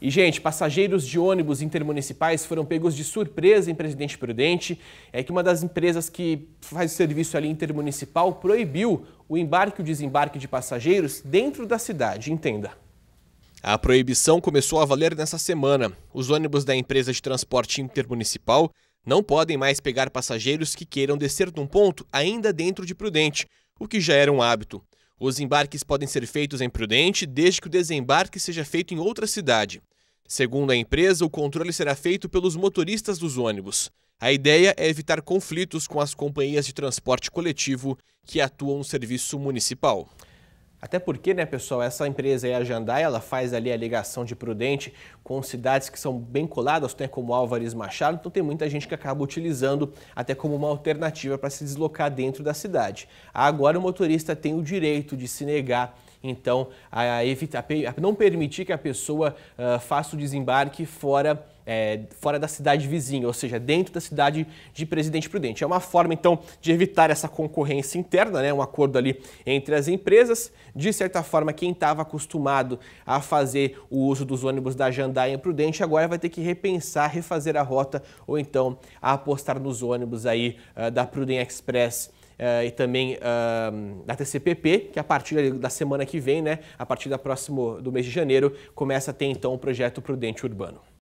E, gente, passageiros de ônibus intermunicipais foram pegos de surpresa em Presidente Prudente. É que uma das empresas que faz o serviço ali intermunicipal proibiu o embarque e o desembarque de passageiros dentro da cidade, entenda. A proibição começou a valer nessa semana. Os ônibus da empresa de transporte intermunicipal não podem mais pegar passageiros que queiram descer de um ponto ainda dentro de Prudente, o que já era um hábito. Os embarques podem ser feitos em Prudente desde que o desembarque seja feito em outra cidade. Segundo a empresa, o controle será feito pelos motoristas dos ônibus. A ideia é evitar conflitos com as companhias de transporte coletivo que atuam no serviço municipal. Até porque, né, pessoal, essa empresa é a Jandai, ela faz ali a ligação de Prudente com cidades que são bem coladas, Tem como Álvares Machado, então tem muita gente que acaba utilizando até como uma alternativa para se deslocar dentro da cidade. Agora o motorista tem o direito de se negar então a, evita, a não permitir que a pessoa uh, faça o desembarque fora é, fora da cidade vizinha, ou seja, dentro da cidade de Presidente Prudente. É uma forma, então, de evitar essa concorrência interna, né? um acordo ali entre as empresas. De certa forma, quem estava acostumado a fazer o uso dos ônibus da Jandaia em Prudente, agora vai ter que repensar, refazer a rota ou então apostar nos ônibus aí uh, da Prudente Express uh, e também uh, da TCPP, que a partir da semana que vem, né, a partir da próximo, do mês de janeiro, começa a ter então o projeto Prudente Urbano.